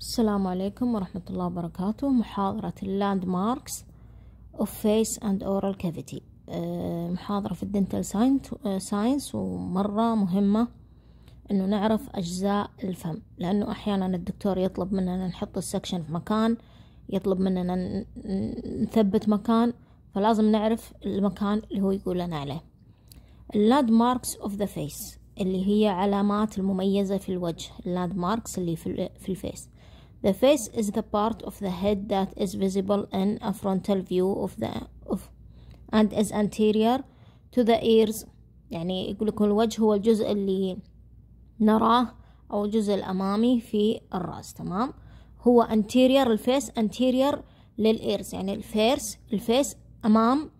السلام عليكم ورحمة الله وبركاته محاضرة اللاند ماركس of face and oral cavity آه، محاضرة في الدنتال آه، ساينس ومرة مهمة انه نعرف اجزاء الفم لانه احيانا الدكتور يطلب مننا نحط السكشن في مكان يطلب مننا نثبت مكان فلازم نعرف المكان اللي هو يقول لنا عليه اللاند ماركس اوف ذا فيس اللي هي علامات المميزة في الوجه اللاند ماركس اللي في الفيس The face is the part of the head that is visible in a frontal view of the of and is anterior to the ears يعني يقول لكم الوجه هو الجزء اللي نراه أو الجزء الأمامي في الرأس تمام هو anterior الفيس anterior للإيرز يعني الفيرس الفيس أمام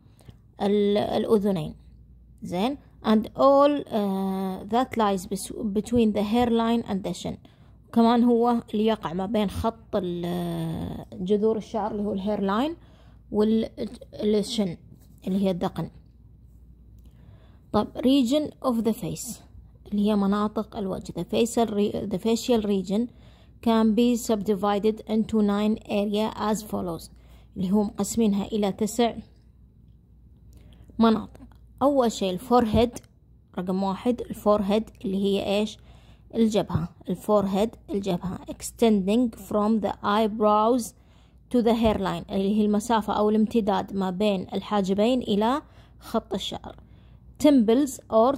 الأذنين زين and all uh, that lies between the hairline and the shin كمان هو اللي يقع ما بين خط جذور الشعر اللي هو الهير لاين والشن اللي هي الذقن طب region of the face اللي هي مناطق الوجه the facial, the facial region can be subdivided into ناين اريا as follows اللي هم مقسمينها إلى تسع مناطق أول شيء الفورهيد رقم واحد الفورهيد اللي هي إيش الجبهة الفورهيد الجبهة extending from the eyebrows to the hairline اللي هي المسافة أو الامتداد ما بين الحاجبين إلى خط الشعر temples or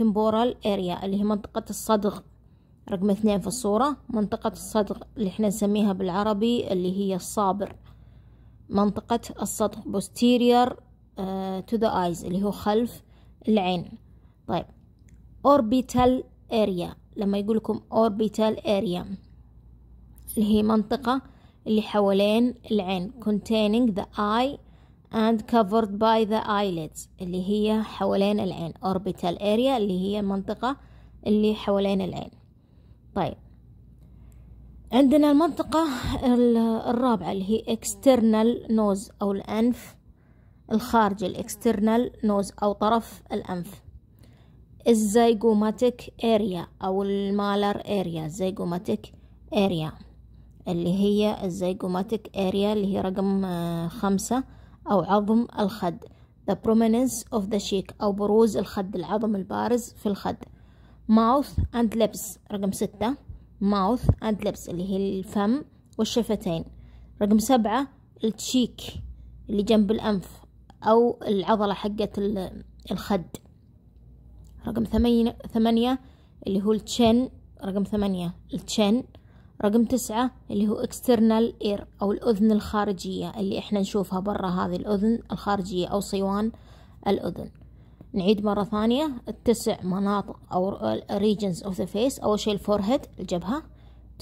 temporal area اللي هي منطقة الصدغ رقم اثنين في الصورة منطقة الصدغ اللي احنا نسميها بالعربي اللي هي الصابر منطقة الصدغ posterior uh, to the eyes اللي هو خلف العين طيب orbital area لما يقول لكم orbital area اللي هي منطقة اللي حوالين العين containing the eye and covered by the eyelids اللي هي حوالين العين orbital area اللي هي المنطقة اللي حوالين العين طيب عندنا المنطقة الرابعة اللي هي external nose أو الأنف الخارجي external nose أو طرف الأنف الزيجوماتيك اريا او المالر اريا زيجوماتيك اريا اللي هي الزيجوماتيك اريا اللي هي رقم آه، خمسة او عظم الخد the prominence of the cheek او بروز الخد العظم البارز في الخد mouth and lips رقم ستة mouth and lips اللي هي الفم والشفتين رقم سبعة التشيك اللي جنب الأنف أو العضلة حقة الخد رقم ثمانية, ثمانية اللي هو التشين رقم ثمانية التشين رقم تسعة اللي هو external ear أو الأذن الخارجية اللي إحنا نشوفها برا هذه الأذن الخارجية أو صيوان الأذن نعيد مرة ثانية التسع مناطق أو regions of the face أول شيء الفورهيد الجبهة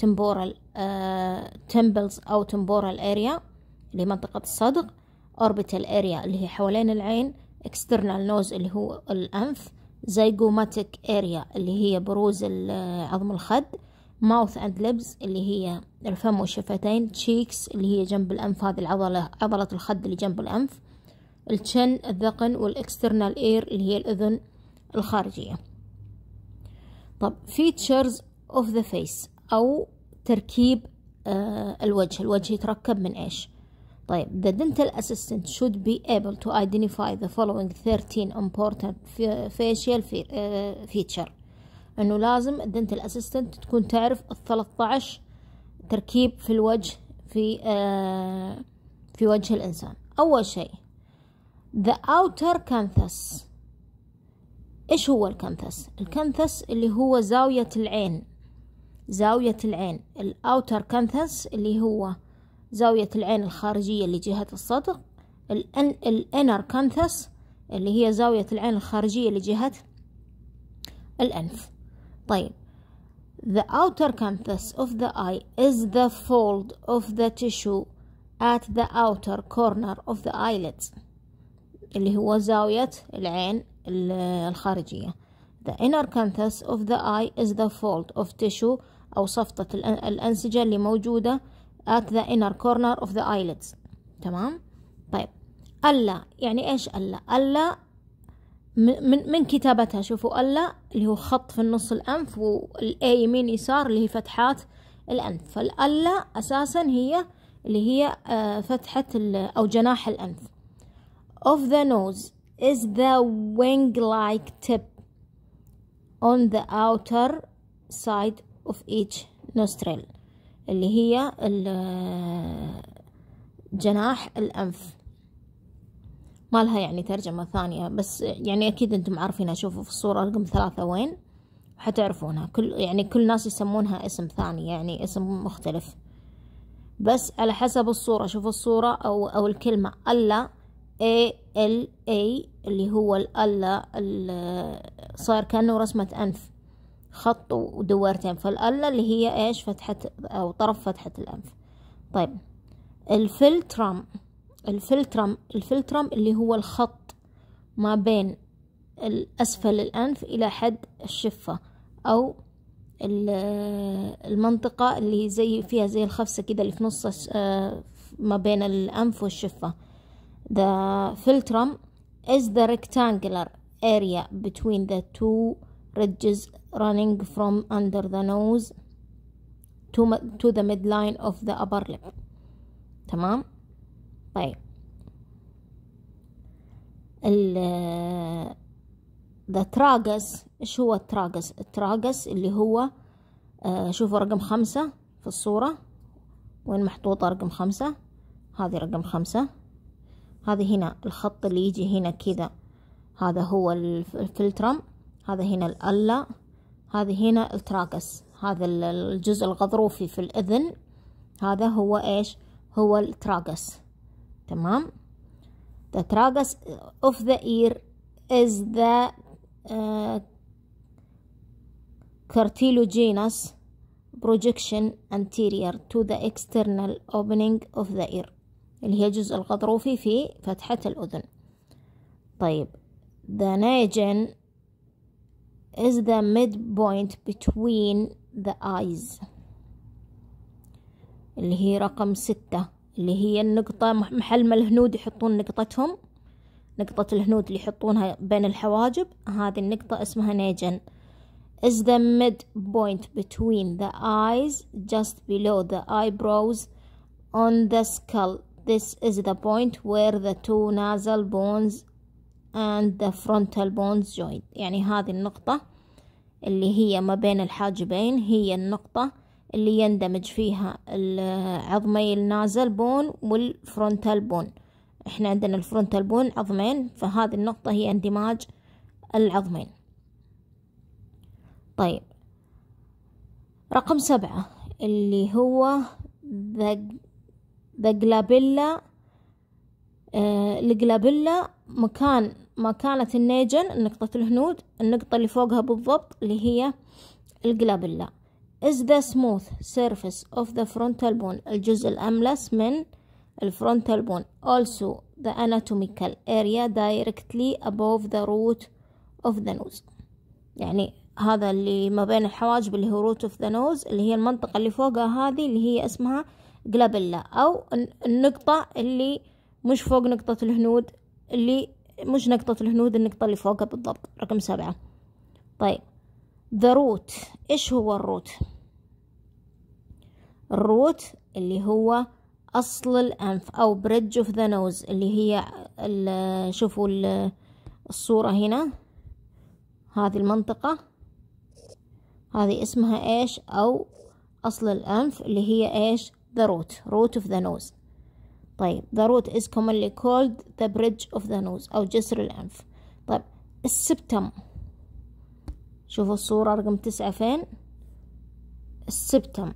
temporal uh, temples أو temporal area اللي هي منطقة الصدر orbital area اللي هي حوالين العين external nose اللي هو الأنف زيجوماتيك اريا اللي هي بروز آه، عظم الخد ماوث اند ليبز اللي هي الفم والشفتين تشيكس اللي هي جنب الانف هذه العضله عضله الخد اللي جنب الانف الشن الذقن والاكسترنال اير اللي هي الاذن الخارجيه طب فيتشرز اوف ذا فيس او تركيب آه، الوجه الوجه يتركب من ايش طيب the dental assistant should be able to identify the following 13 important facial uh, feature انه لازم الدنتال اسيستنت تكون تعرف ال 13 تركيب في الوجه في آه، في وجه الانسان اول شيء the outer canthus ايش هو الكانثس الكانثس اللي هو زاوية العين زاوية العين الاوتر كانثس اللي هو زاوية العين الخارجية لجهة السطح الانر كانثس اللي هي زاوية العين الخارجية لجهة الأنف طيب The outer canthus of the eye is the fold of the tissue at the outer corner of the eyelids اللي هو زاوية العين الخارجية The inner canthus of the eye is the fold of tissue أو صفطة الأنسجة اللي موجودة at the inner corner of the eyelids تمام طيب ألا يعني إيش ألا ألا من, من كتابتها شوفوا ألا اللي هو خط في النص الأنف والأي يمين يسار اللي هي فتحات الأنف فالألا أساسا هي اللي هي آه، فتحة أو جناح الأنف of the nose is the wing like tip on the outer side of each nostril اللي هي جناح الأنف ما لها يعني ترجمة ثانية بس يعني أكيد أنتم عارفينها شوفوا في الصورة رقم ثلاثة وين حتعرفونها كل يعني كل ناس يسمونها اسم ثاني يعني اسم مختلف بس على حسب الصورة شوفوا الصورة أو أو الكلمة ألا A L A اللي هو الألا صار كأنه رسمة أنف خط ودوارتين فالألة اللي هي إيش فتحة أو طرف فتحة الأنف طيب الفلترم الفلترم الفلترم اللي هو الخط ما بين الأسفل الأنف إلى حد الشفة أو المنطقة اللي زي فيها زي الخفسة كده اللي في نص آه، ما بين الأنف والشفة The filtrum is the rectangular area between the two ridges running from under the nose to, to the midline of the upper lip تمام طيب ال the tragus ايش هو التراجس التراجس اللي هو آه، شوفوا رقم خمسة في الصورة وين محطوطة رقم خمسة هذه رقم خمسة هذه هنا الخط اللي يجي هنا كذا هذا هو الفلترم هذا هنا الألا هذه هنا التراكس هذا الجزء الغضروفي في الاذن هذا هو ايش هو التراكس تمام the tragus of the ear is the uh, cartilaginous projection anterior to the external opening of the ear اللي هي الجزء الغضروفي في فتحة الأذن طيب the nagin is the midpoint between the eyes اللي هي رقم ستة اللي هي النقطة محل ما الهنود يحطون نقطتهم نقطة الهنود اللي يحطونها بين الحواجب هذه النقطة اسمها نيجن is the midpoint between the eyes just below the eyebrows on the skull this is the point where the two nasal bones and the frontal bones joint يعني هذه النقطة اللي هي ما بين الحاجبين هي النقطة اللي يندمج فيها عظمي النازل بون والفرونتال بون احنا عندنا الفرونتال بون عظمين فهذه النقطة هي اندماج العظمين طيب رقم سبعة اللي هو the glabella آه، الجلابيلا مكان مكانة النيجن نقطة الهنود النقطة اللي فوقها بالضبط اللي هي الجلابيلا is the smooth surface of the frontal bone الجزء الأملس من الفرونتال بون also the anatomical area directly above the root of the nose يعني هذا اللي ما بين الحواجب اللي هو root of the nose اللي هي المنطقة اللي فوقها هذه اللي هي اسمها جلابيلا أو النقطة اللي مش فوق نقطة الهنود اللي مش نقطة الهنود النقطة اللي فوقها بالضبط رقم سبعة طيب the root إيش هو الروت الروت اللي هو أصل الأنف أو bridge of the nose اللي هي شوفوا الصورة هنا هذه المنطقة هذه اسمها إيش أو أصل الأنف اللي هي إيش the root root of the nose طيب the root is commonly called the bridge of the nose أو جسر الأنف طيب السبتم شوفوا الصورة رقم تسعة فين السبتم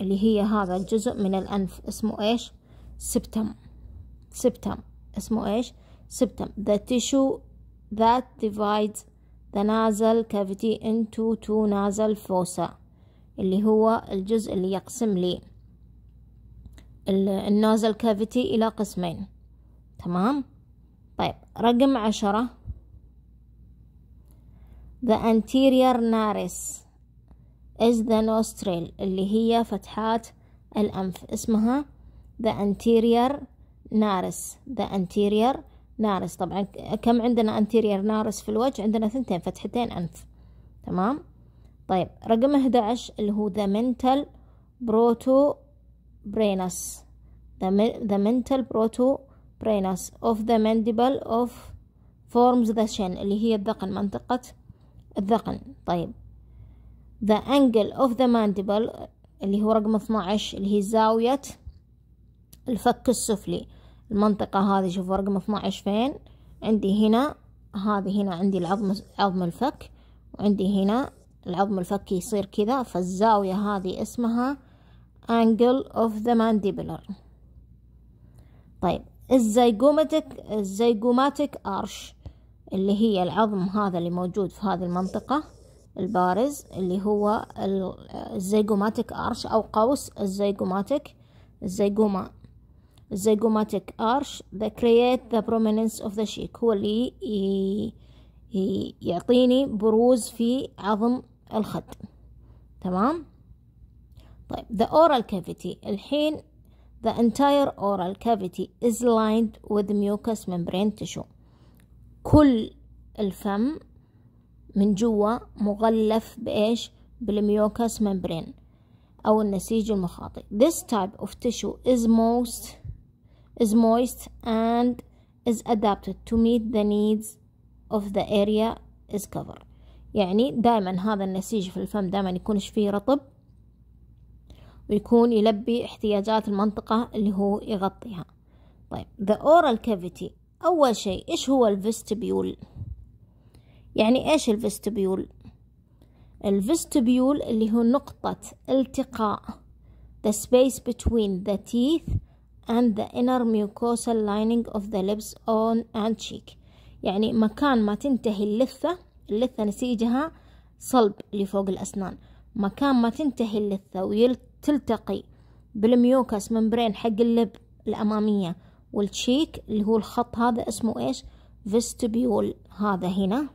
اللي هي هذا الجزء من الأنف اسمه إيش سبتم سبتم اسمه إيش سبتم the tissue that divides the nasal cavity into two nasal fossa اللي هو الجزء اللي يقسم لي النازل كافيتي إلى قسمين تمام طيب رقم عشرة The anterior naris is the nostril اللي هي فتحات الأنف اسمها the anterior naris the anterior naris طبعا كم عندنا anterior naris في الوجه عندنا ثنتين فتحتين أنف تمام طيب رقم 11 اللي هو the mental proto brainus the, the mental proto brainus of the mandible of forms the chin اللي هي الذقن منطقة الذقن طيب the angle of the mandible اللي هو رقم 12 اللي هي زاوية الفك السفلي المنطقة هذه شوفوا رقم 12 فين عندي هنا هذه هنا عندي العظم عظم الفك وعندي هنا العظم الفكي يصير كذا فالزاوية هذه اسمها angle of the mandibular طيب الزيجوماتيك الزيجوماتيك ارش اللي هي العظم هذا اللي موجود في هذه المنطقة البارز اللي هو الزيجوماتيك ارش او قوس الزيجوماتيك الزيجوما الزيجوماتيك ارش ذا create the prominence of the cheek هو اللي يعطيني بروز في عظم الخد تمام طيب the oral cavity الحين the entire oral cavity is lined with mucous membrane tissue كل الفم من جوا مغلف بإيش بالميوكس membrane أو النسيج المخاطي this type of tissue is most is moist and is adapted to meet the needs of the area is covered يعني دائما هذا النسيج في الفم دائما يكونش فيه رطب ويكون يلبي احتياجات المنطقة اللي هو يغطيها طيب the oral cavity أول شيء إيش هو الفيستبيول يعني إيش الفيستبيول الفيستبيول اللي هو نقطة التقاء the space between the teeth and the inner mucosal lining of the lips on and cheek يعني مكان ما تنتهي اللثة اللثة نسيجها صلب اللي فوق الأسنان مكان ما تنتهي اللثة ويلت تلتقي بالميوكس ممبرين حق اللب الأمامية والتشيك اللي هو الخط هذا اسمه إيش فيستبيول هذا هنا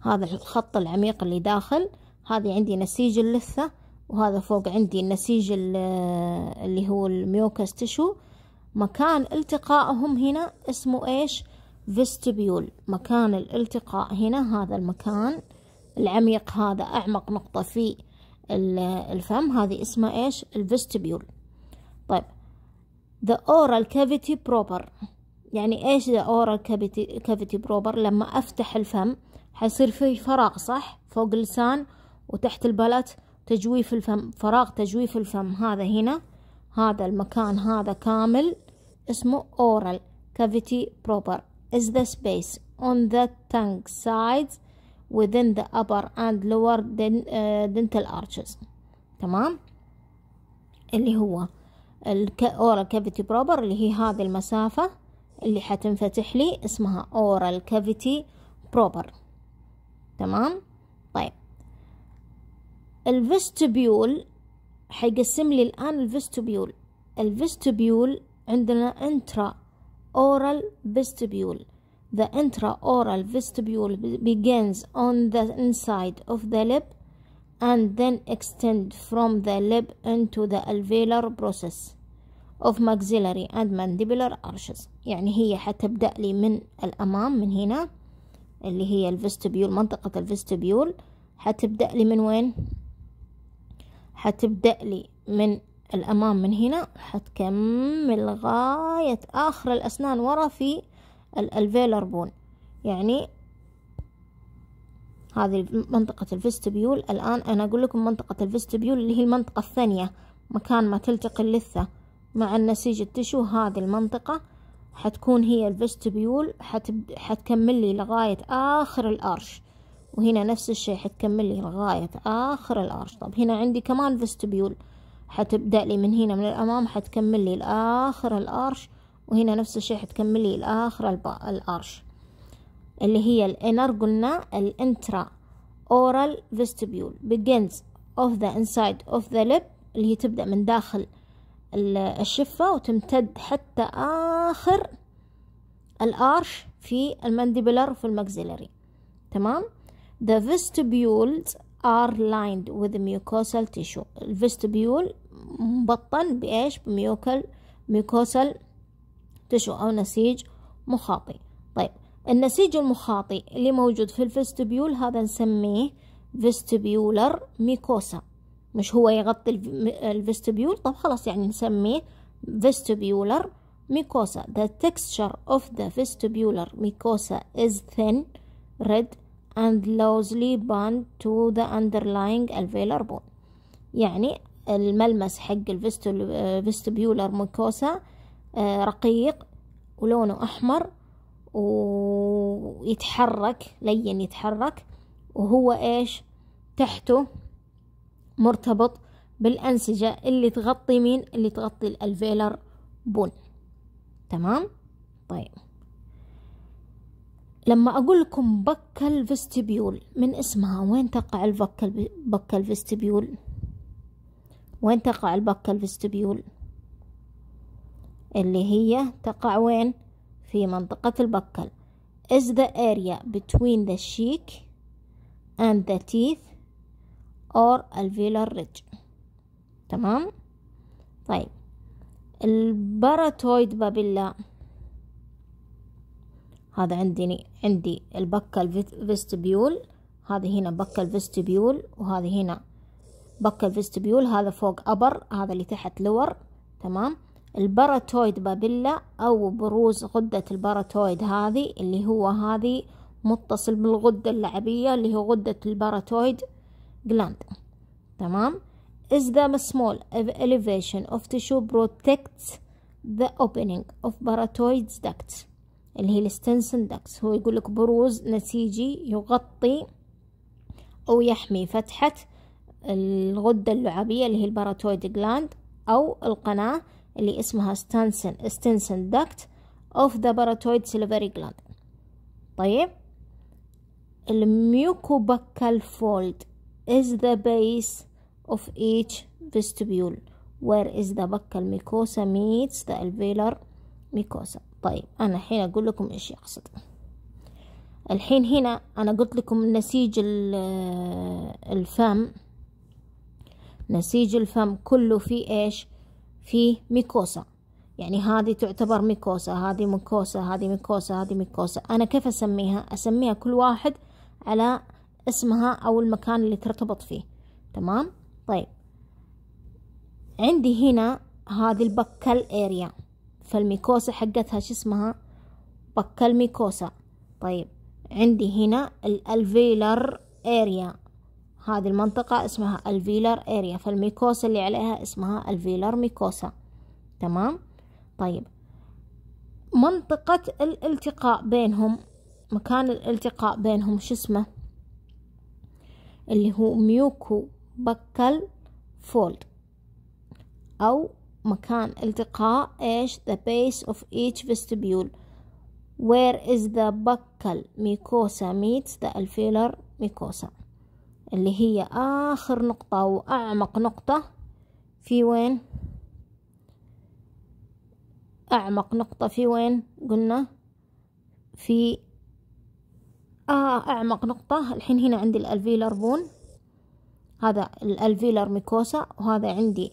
هذا الخط العميق اللي داخل هذه عندي نسيج اللثة وهذا فوق عندي النسيج اللي هو الميوكس تشو مكان التقائهم هنا اسمه ايش فيستبيول مكان الالتقاء هنا هذا المكان العميق هذا أعمق نقطة في الفم هذه اسمها ايش الفستبيول طيب the oral cavity proper يعني ايش the oral cavity, cavity proper لما افتح الفم حيصير في فراغ صح فوق اللسان وتحت البلت تجويف الفم فراغ تجويف الفم هذا هنا هذا المكان هذا كامل اسمه oral cavity proper is the space on the tongue sides within the upper and lower uh, dental arches تمام اللي هو الاورال كافيتي بروبر اللي هي هذه المسافة اللي حتنفتح لي اسمها اورال كافيتي بروبر تمام طيب الفستبيول حيقسم لي الآن الفستبيول الفستبيول عندنا انترا اورال فستبيول The intraoral vestibule begins on the inside of the lip and then extends from the lip into the alveolar process of maxillary and mandibular arches يعني هي حتبدأ لي من الأمام من هنا اللي هي الفستبيول منطقة الفستبيول حتبدأ لي من وين حتبدأ لي من الأمام من هنا حتكمل غاية آخر الأسنان ورا في بون يعني هذه منطقة الفستبيول الآن أنا أقول لكم منطقة الفستبيول اللي هي المنطقة الثانية مكان ما تلتقي اللثة مع النسيج التشو هذه المنطقة حتكون هي الفستبيول حتب... حتكمل لي لغاية آخر الأرش وهنا نفس الشيء حتكمل لي لغاية آخر الأرش طب هنا عندي كمان فستبيول حتبدأ لي من هنا من الأمام حتكمل لي لآخر الأرش وهنا نفس الشيء حتكملي لآخر الأرش اللي هي الانر قلنا الانترا اورال فيستبيول begins of the inside of the lip اللي هي تبدأ من داخل الشفة وتمتد حتى آخر الأرش في المانديبولار وفي المكزيلري تمام The vestibules are lined with mucosal tissue الفيستبيول مبطن بإيش بميوكل ميوكوسال تشو أو نسيج مخاطي طيب النسيج المخاطي اللي موجود في الفستبيول هذا نسميه فيستبيولر ميكوسا مش هو يغطي الفيستبيول طب خلاص يعني نسميه فيستبيولر ميكوسا the texture of the vestibular mucosa is thin red and loosely bound to the underlying alveolar bone يعني الملمس حق الفيستبيولر ميكوسا آه، رقيق ولونه أحمر ويتحرك لين يتحرك وهو إيش تحته مرتبط بالأنسجة اللي تغطي مين اللي تغطي الألفيلر بون تمام طيب لما أقول لكم بكل فيستبيول من اسمها وين تقع البكل بكل فيستبيول وين تقع البكل فيستبيول اللي هي تقع وين في منطقة البكل is the area between the cheek and the teeth or alveolar ridge تمام طيب الباراتويد بابيلا هذا عندي عندي البكل فيستبيول هذه هنا بكل فيستبيول وهذه هنا بكل فيستبيول هذا فوق أبر هذا اللي تحت لور تمام الباراتويد بابيلا أو بروز غدة الباراتويد هذه اللي هو هذه متصل بالغدة اللعبية اللي هي غدة الباراتويد جلاند تمام is the small elevation of tissue protects the opening of parotid ducts اللي هي الستنسن ducts هو يقول لك بروز نسيجي يغطي أو يحمي فتحة الغدة اللعابية اللي هي الباراتويد جلاند أو القناة اللي اسمها ستانسن ستنسن داكت اوف ذا باراتويد سيلفري جلاند طيب الميوكوباكال فولد is the base of each vestibule where is the buccal mucosa meets the alveolar mucosa طيب أنا الحين أقول لكم إيش يقصد الحين هنا أنا قلت لكم نسيج آه، الفم نسيج الفم كله فيه إيش فيه ميكوسا يعني هذه تعتبر ميكوسا هذه ميكوسا هذه ميكوسا هذه ميكوسا أنا كيف أسميها أسميها كل واحد على اسمها أو المكان اللي ترتبط فيه تمام طيب عندي هنا هذه البكال اريا فالميكوسا حقتها شو اسمها بكل ميكوسا طيب عندي هنا الالفيلر اريا هذه المنطقة اسمها الفيلر اريا فالميكوسا اللي عليها اسمها الفيلر ميكوسا تمام طيب منطقة الالتقاء بينهم مكان الالتقاء بينهم شو اسمه اللي هو ميوكو بكل فولد أو مكان التقاء إيش the base of each vestibule where is the buccal mucosa meets the alveolar mucosa اللي هي آخر نقطة وأعمق نقطة في وين أعمق نقطة في وين قلنا في آه أعمق نقطة الحين هنا عندي الألفيلر بون هذا الألفيلر ميكوسا وهذا عندي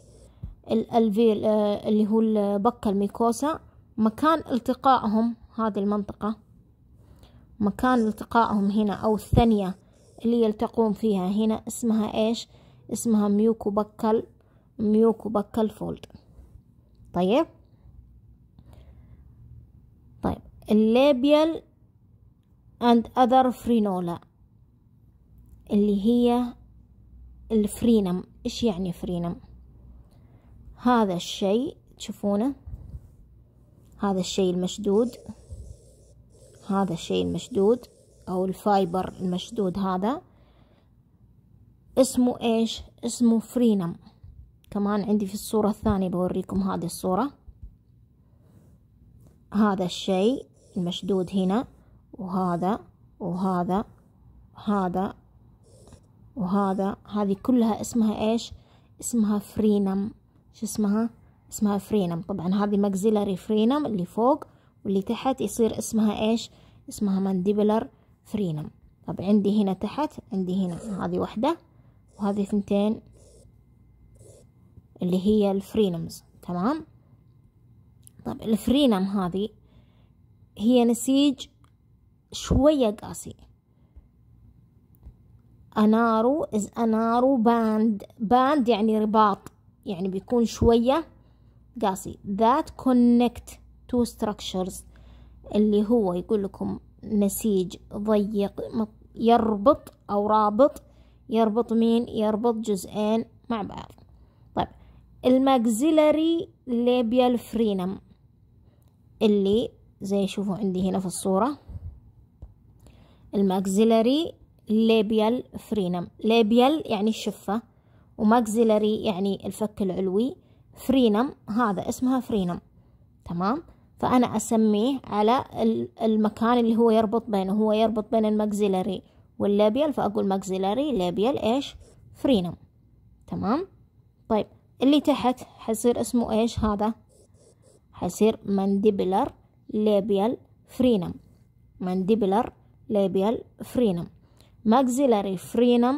الألفيل آه، اللي هو البكة الميكوسا مكان التقائهم هذه المنطقة مكان التقائهم هنا أو الثانية اللي يلتقون فيها هنا اسمها ايش اسمها ميوكو بكل ميوكو بكل فولد طيب طيب الليبيال and other فرينولا اللي هي الفرينم ايش يعني فرينم هذا الشيء تشوفونه هذا الشيء المشدود هذا الشيء المشدود أو الفايبر المشدود هذا اسمه إيش اسمه فرينم كمان عندي في الصورة الثانية بوريكم هذه الصورة هذا الشيء المشدود هنا وهذا وهذا هذا وهذا هذه كلها اسمها ايش اسمها فرينم شو اسمها اسمها فرينم طبعا هذه ماكسيلاري فرينم اللي فوق واللي تحت يصير اسمها ايش اسمها مانديبلر فرينم طب عندي هنا تحت عندي هنا هذه واحدة وهذه ثنتين اللي هي الفرينمز تمام طب الفرينم هذه هي نسيج شوية قاسي أنارو إز أنارو باند باند يعني رباط يعني بيكون شوية قاسي ذات connect تو structures اللي هو يقول لكم نسيج ضيق يربط أو رابط يربط مين يربط جزئين مع بعض طيب الماكزيلاري ليبيال فرينم اللي زي شوفوا عندي هنا في الصورة الماكزيلاري ليبيال فرينم ليبيال يعني الشفة وماكزيلاري يعني الفك العلوي فرينم هذا اسمها فرينم تمام فأنا أسميه على المكان اللي هو يربط بينه هو يربط بين المكزيلاري واللابيال فأقول مكزيلاري لابيال إيش فرينم تمام طيب اللي تحت حيصير اسمه إيش هذا حيصير مانديبلر لابيال فرينم مانديبلر لابيال فرينم maxillary frenum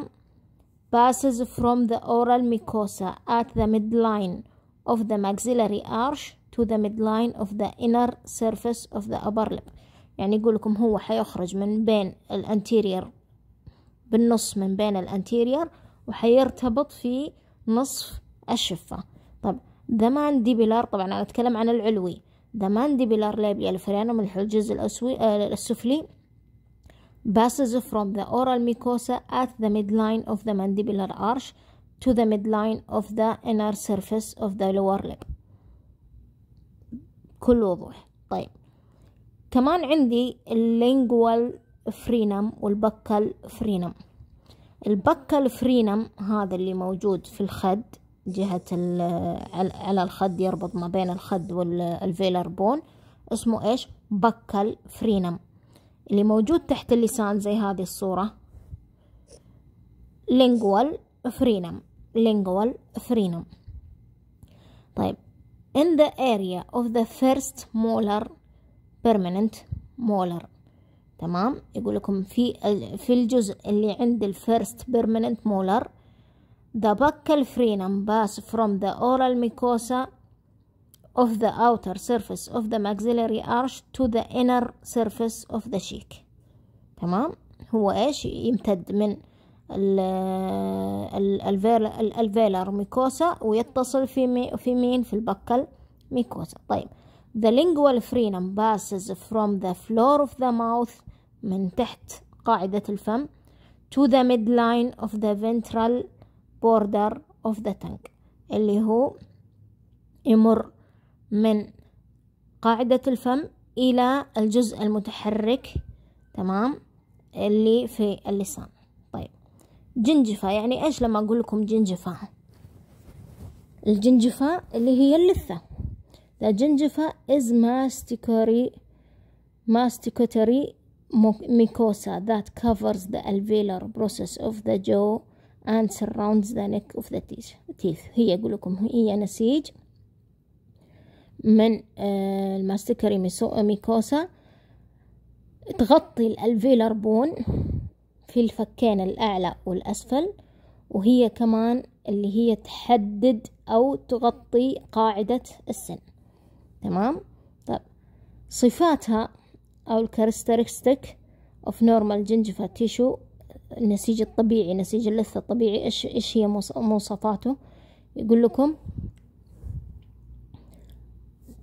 passes from the oral mucosa at the midline of the maxillary arch to the midline of the inner surface of the upper lip يعني يقول لكم هو حيخرج من بين الانتيرير بالنص من بين الانتيرير وحيرتبط في نصف الشفة طب the mandibular طبعا أنا أتكلم عن العلوي the mandibular labial frenum الحجز الأسوي السفلي passes from the oral mucosa at the midline of the mandibular arch to the midline of the inner surface of the lower lip بكل وضوح طيب كمان عندي اللينجوال فرينم والبكال فرينم البكال فرينم هذا اللي موجود في الخد جهة على الخد يربط ما بين الخد والفيلر بون اسمه ايش بكال فرينم اللي موجود تحت اللسان زي هذه الصورة لينجوال فرينم لينجوال فرينم طيب in the area of the first molar permanent molar تمام يقول لكم في في الجزء اللي عند first permanent molar, the buccal frenum pass from the oral mucosa of the outer surface of the maxillary arch to the inner surface of the cheek تمام هو ايش يمتد من الفيلر ميكوسا ويتصل في مي في مين في البكل ميكوسا طيب the lingual frenum passes from the floor of the mouth من تحت قاعدة الفم to the midline of the ventral border of the tongue اللي هو يمر من قاعدة الفم إلى الجزء المتحرك تمام اللي في اللسان جنجفة يعني ايش لما اقول لكم جنجفة الجنجفة اللي هي اللثة The جنجفة is masticatory masticatory mucosa that covers the alveolar process of the jaw and surrounds the neck of the teeth هي أقول لكم هي نسيج من آه، الماستيكري ميكوسا تغطي الألفيلر بون في الفكين الأعلى والأسفل وهي كمان اللي هي تحدد أو تغطي قاعدة السن تمام طب صفاتها أو الكاركترستيك اوف نورمال جنجفا تيشو النسيج الطبيعي نسيج اللثة الطبيعي ايش ايش هي مواصفاته يقول لكم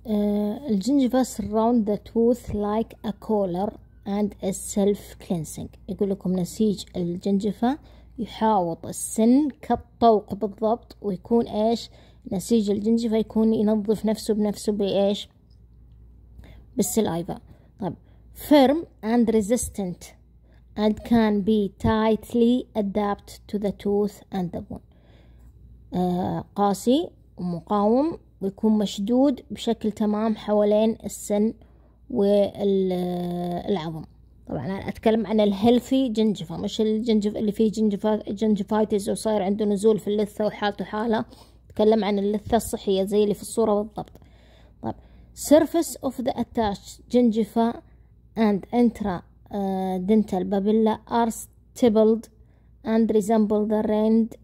آه، الجنجفا surround the tooth like a collar and self cleansing يقول لكم نسيج الجنجفة يحاوط السن كالطوق بالضبط ويكون ايش نسيج الجنجفة يكون ينظف نفسه بنفسه بايش بالسلايفا طيب firm and resistant and can be tightly adapted to the tooth and the bone آه قاسي ومقاوم ويكون مشدود بشكل تمام حوالين السن والعظم طبعا انا اتكلم عن الهيلثي جنجفة مش الجنجف اللي فيه جنجفا جنجفايتس وصاير عنده نزول في اللثة وحالته حالة اتكلم عن اللثة الصحية زي اللي في الصورة بالضبط طيب surface of the attached جنجفا and intra دنتال dental papilla are stippled and resemble the rind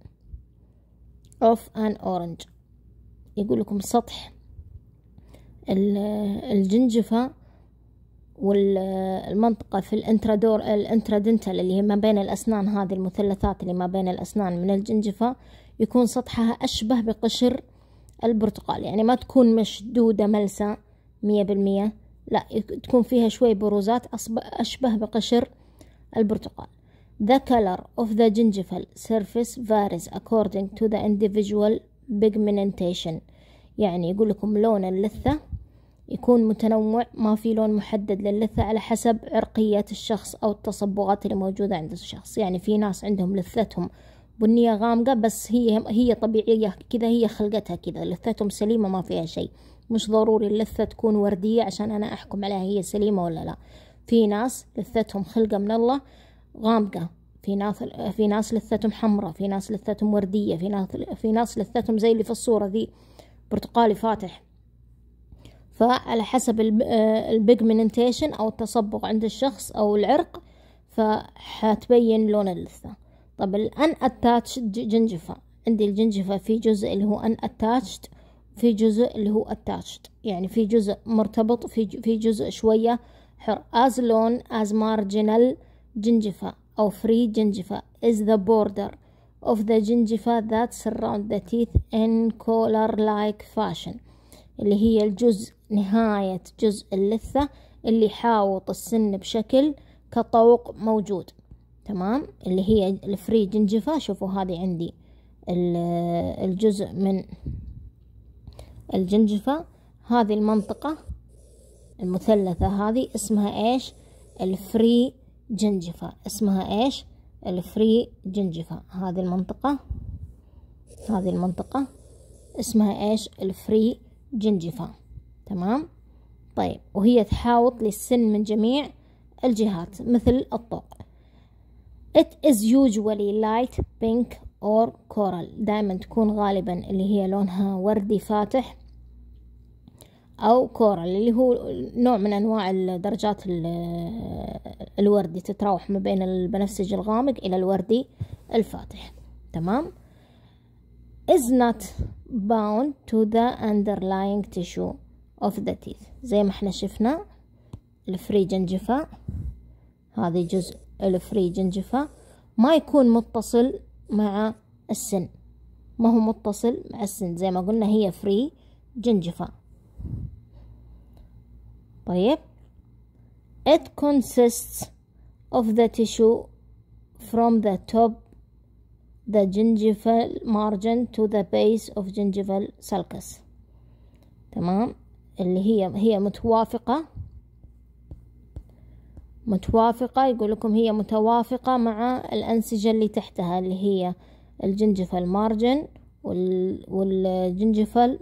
of an orange يقول لكم سطح الجنجفة والمنطقة في الانترادور الانترادنتال اللي هي ما بين الأسنان هذه المثلثات اللي ما بين الأسنان من الجنجفة يكون سطحها أشبه بقشر البرتقال يعني ما تكون مشدودة ملسة مية بالمية لا تكون فيها شوي بروزات أشبه بقشر البرتقال The color of the gingival surface varies according to the individual pigmentation يعني يقول لكم لون اللثة يكون متنوع ما في لون محدد للثة على حسب عرقية الشخص أو التصبغات اللي موجودة عند الشخص يعني في ناس عندهم لثتهم بنية غامقة بس هي هي طبيعية كذا هي خلقتها كذا لثتهم سليمة ما فيها شيء مش ضروري اللثة تكون وردية عشان أنا أحكم عليها هي سليمة ولا لا في ناس لثتهم خلقة من الله غامقة في ناس في ناس لثتهم حمراء في ناس لثتهم وردية في ناس في ناس لثتهم زي اللي في الصورة ذي برتقالي فاتح فعلى حسب آه، البيجمنتيشن او التصبغ عند الشخص او العرق فحتبين لون اللثة طب الان اتاتش جنجفة عندي الجنجفة في جزء اللي هو ان اتاتشد في جزء اللي هو اتاتشد يعني في جزء مرتبط في في جزء شوية حر as لون as marginal جنجفة أو free جنجفة is the border of the gingiva that surround the teeth in كولر like fashion اللي هي الجزء نهاية جزء اللثة اللي يحاوط السن بشكل كطوق موجود تمام اللي هي الفري جنجفة شوفوا هذه عندي الجزء من الجنجفة هذه المنطقة المثلثة هذه اسمها ايش الفري جنجفة اسمها ايش الفري جنجفة هذه المنطقة هذه المنطقة اسمها ايش الفري جنجفة تمام طيب وهي تحاوط للسن من جميع الجهات مثل الطوق It is usually light pink or coral دائما تكون غالبا اللي هي لونها وردي فاتح أو كورال اللي هو نوع من أنواع درجات الوردي تتراوح ما بين البنفسجي الغامق إلى الوردي الفاتح تمام is not bound to the underlying tissue of the teeth زي ما احنا شفنا الفري جنجفة هذه جزء الفري جنجفة ما يكون متصل مع السن ما هو متصل مع السن زي ما قلنا هي فري جنجفة طيب it consists of the tissue from the top the gingival margin to the base of gingival sulcus تمام اللي هي هي متوافقة متوافقة يقول لكم هي متوافقة مع الأنسجة اللي تحتها اللي هي الجنجفل مارجن والجنجفل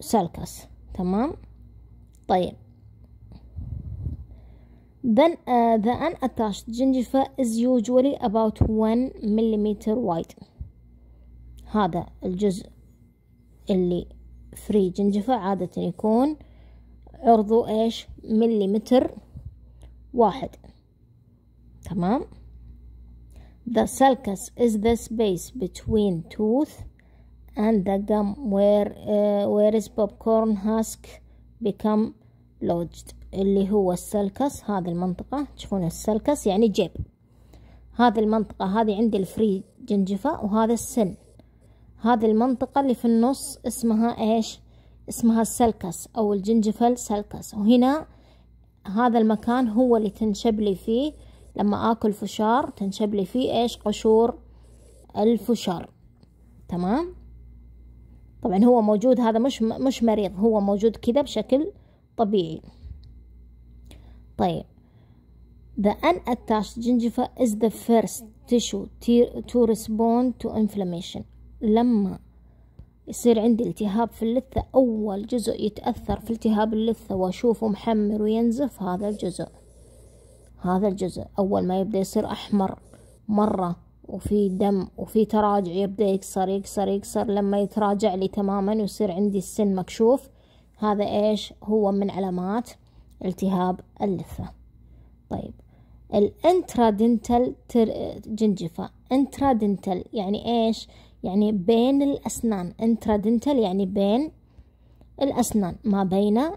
سالكس تمام طيب then uh, the unattached gingiva is usually about 1 millimeter wide هذا الجزء اللي فري جنجفة عادة يكون عرضه ايش مليمتر واحد تمام The sulcus is the space between tooth and the gum where uh, where is popcorn husk become lodged اللي هو السلكس هذه المنطقة تشوفون السلكس يعني جيب هذه المنطقة هذه عندي الفري جنجفة وهذا السن هذه المنطقة اللي في النص اسمها ايش اسمها السلكس او الجنجفل سلكس وهنا هذا المكان هو اللي تنشب لي فيه لما اكل فشار تنشب لي فيه ايش قشور الفشار تمام طبعا هو موجود هذا مش مش مريض هو موجود كذا بشكل طبيعي طيب The unattached gingiva is the first tissue to respond to inflammation لما يصير عندي التهاب في اللثة أول جزء يتأثر في التهاب اللثة وأشوفه محمر وينزف هذا الجزء هذا الجزء أول ما يبدأ يصير أحمر مرة وفي دم وفي تراجع يبدأ يكسر يكسر يكسر لما يتراجع لي تماما ويصير عندي السن مكشوف هذا إيش هو من علامات التهاب اللثة طيب الانترادنتال جنجفة انترادنتال يعني إيش يعني بين الأسنان انترادنتال يعني بين الأسنان ما بين